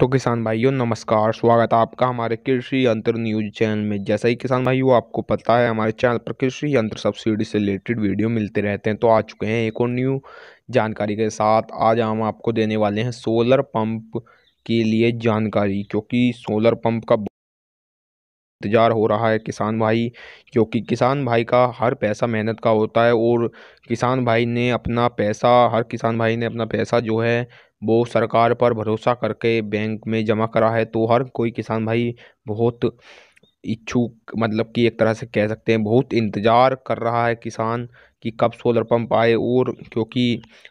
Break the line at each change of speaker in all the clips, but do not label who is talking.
तो किसान भाइयों नमस्कार स्वागत है आपका हमारे कृषि यंत्र न्यूज चैनल में जैसा ही किसान भाइयों आपको पता है हमारे चैनल पर कृषि यंत्र सब्सिडी से रिलेटेड वीडियो मिलते रहते हैं तो आ चुके हैं एक और न्यू जानकारी के साथ आज हम आपको देने वाले हैं सोलर पंप के लिए जानकारी क्योंकि सोलर पंप का इंतज़ार हो रहा है किसान भाई क्योंकि किसान भाई का हर पैसा मेहनत का होता है और किसान भाई ने अपना पैसा हर किसान भाई ने अपना पैसा जो है वो सरकार पर भरोसा करके बैंक में जमा करा है तो हर कोई किसान भाई बहुत इच्छुक मतलब कि एक तरह से कह सकते हैं बहुत इंतज़ार कर रहा है किसान कि कब सोलर पंप आए और क्योंकि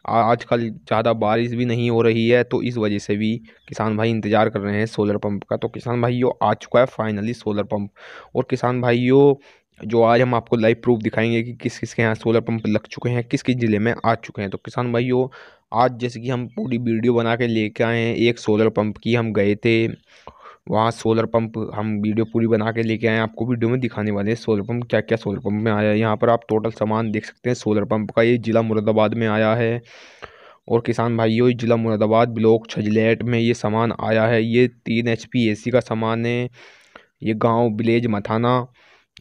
आजकल ज़्यादा बारिश भी नहीं हो रही है तो इस वजह से भी किसान भाई इंतज़ार कर रहे हैं सोलर पंप का तो किसान भाइयों आ चुका है फाइनली सोलर पंप और किसान भाइयों जो आज हम आपको लाइव प्रूफ दिखाएंगे कि किस किस के यहाँ सोलर पंप लग चुके हैं किस किस ज़िले में आ चुके हैं तो किसान भाइयों आज जैसे कि हम पूरी वीडियो बना के लेके आए हैं एक सोलर पंप की हम गए थे वहाँ सोलर पंप हम वीडियो पूरी बना के लेके आए आपको वीडियो में दिखाने वाले हैं सोलर पंप क्या क्या सोलर पंप में आया है यहाँ पर आप टोटल सामान देख सकते हैं सोलर पंप का ये ज़िला मुरादाबाद में आया है और किसान भाइयों ज़िला मुरादाबाद ब्लॉक छजलेट में ये सामान आया है ये तीन एच पी ए सी का सामान है ये गाँव विलेज मथाना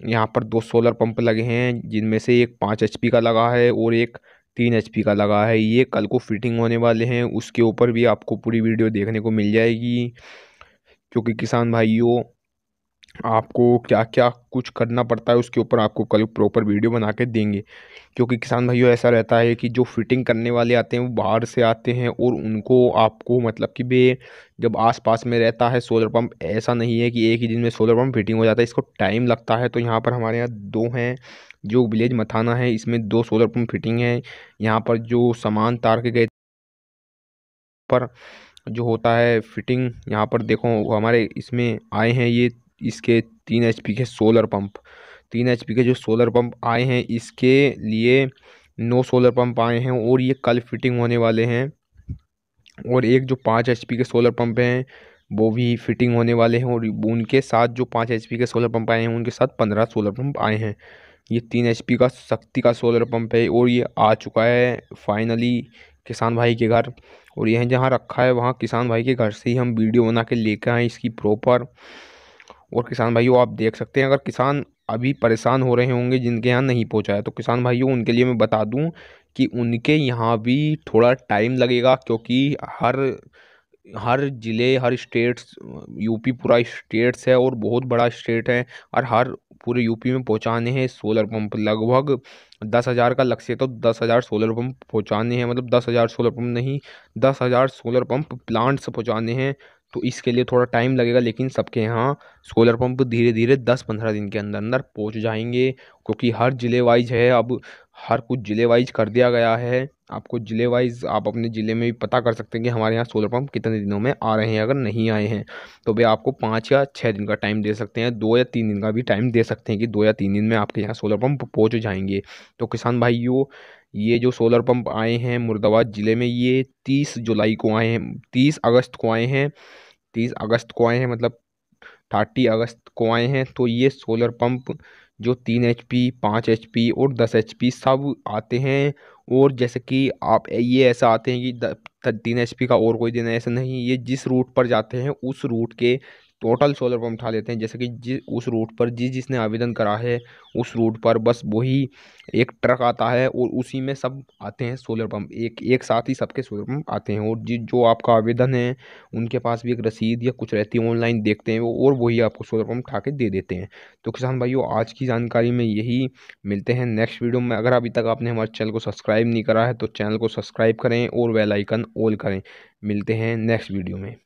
यहाँ पर दो सोलर पंप लगे हैं जिनमें से एक पाँच एच पी का लगा है और एक तीन एच का लगा है ये कल को फिटिंग होने वाले हैं उसके ऊपर भी आपको पूरी वीडियो देखने को मिल जाएगी क्योंकि किसान भाइयों आपको क्या क्या कुछ करना पड़ता है उसके ऊपर आपको कल प्रॉपर वीडियो बना के देंगे क्योंकि किसान भाइयों ऐसा रहता है कि जो फिटिंग करने वाले आते हैं वो बाहर से आते हैं और उनको आपको मतलब कि वे जब आसपास में रहता है सोलर पंप ऐसा नहीं है कि एक ही दिन में सोलर पंप फिटिंग हो जाता है इसको टाइम लगता है तो यहाँ पर हमारे यहाँ दो हैं जो विलेज मथाना है इसमें दो सोलर पम्प फिटिंग है यहाँ पर जो सामान तार के गए पर जो होता है फिटिंग यहाँ पर देखो हमारे इसमें आए हैं ये इसके तीन एच के सोलर पंप तीन एच के जो सोलर पंप आए हैं इसके लिए नौ सोलर पंप आए हैं और ये कल फिटिंग होने वाले हैं और एक जो पाँच एच के सोलर पंप हैं वो भी फिटिंग होने वाले हैं और उनके साथ जो पाँच एच के सोलर पंप आए हैं उनके साथ पंद्रह सोलर पंप आए हैं ये तीन एच का शक्ति का सोलर पंप है और ये आ चुका है फाइनली किसान भाई के घर और यह जहाँ रखा है वहाँ किसान भाई के घर से ही हम वीडियो बना के लेकर आए इसकी प्रॉपर और किसान भाइयों आप देख सकते हैं अगर किसान अभी परेशान हो रहे होंगे जिनके यहाँ नहीं पहुँचा है तो किसान भाइयों उनके लिए मैं बता दूँ कि उनके यहाँ भी थोड़ा टाइम लगेगा क्योंकि हर हर ज़िले हर स्टेट्स यूपी पूरा स्टेट्स है और बहुत बड़ा स्टेट है और हर पूरे यूपी में पहुंचाने हैं सोलर पंप लगभग दस हज़ार का लक्ष्य तो दस हज़ार सोलर पंप पहुंचाने हैं मतलब दस हज़ार सोलर पंप नहीं दस हज़ार सोलर पंप प्लांट्स पहुंचाने हैं तो इसके लिए थोड़ा टाइम लगेगा लेकिन सबके यहाँ सोलर पंप धीरे धीरे दस पंद्रह दिन के अंदर अंदर पहुँच जाएंगे क्योंकि हर ज़िले वाइज है अब हर कुछ ज़िले वाइज कर दिया गया है आपको ज़िले वाइज आप अपने ज़िले में भी पता कर सकते हैं कि हमारे यहाँ सोलर पंप कितने दिनों में आ रहे हैं अगर नहीं आए हैं तो वे आपको पाँच या छः दिन का टाइम दे सकते हैं दो या तीन दिन का भी टाइम दे सकते हैं कि दो या तीन दिन में आपके यहाँ सोलर पंप पहुँच जाएंगे तो किसान भाइयों ये जो सोलर पंप आए हैं मुर्दाबाद ज़िले में ये तीस जुलाई को आए हैं तीस अगस्त को आए हैं तीस अगस्त को आए हैं मतलब थर्टी अगस्त को आए हैं तो ये सोलर पंप जो तीन एच पी पाँच एच पी और दस एच पी सब आते हैं और जैसे कि आप ये ऐसा आते हैं कि तीन एच पी का और कोई दिन ऐसा नहीं ये जिस रूट पर जाते हैं उस रूट के टोटल सोलर पम्प उठा लेते हैं जैसे कि जिस उस रूट पर जिस जिसने आवेदन करा है उस रूट पर बस वही एक ट्रक आता है और उसी में सब आते हैं सोलर पम्प एक एक साथ ही सबके सोलर पम्प आते हैं और जिस जो आपका आवेदन है उनके पास भी एक रसीद या कुछ रहती है ऑनलाइन देखते हैं वो और वही आपको सोलर पम्प उठा के दे देते हैं तो किसान भाइयों आज की जानकारी में यही मिलते हैं नेक्स्ट वीडियो में अगर अभी तक आपने हमारे चैनल को सब्सक्राइब नहीं करा है तो चैनल को सब्सक्राइब करें और वेलाइकन ऑल करें मिलते हैं नेक्स्ट वीडियो में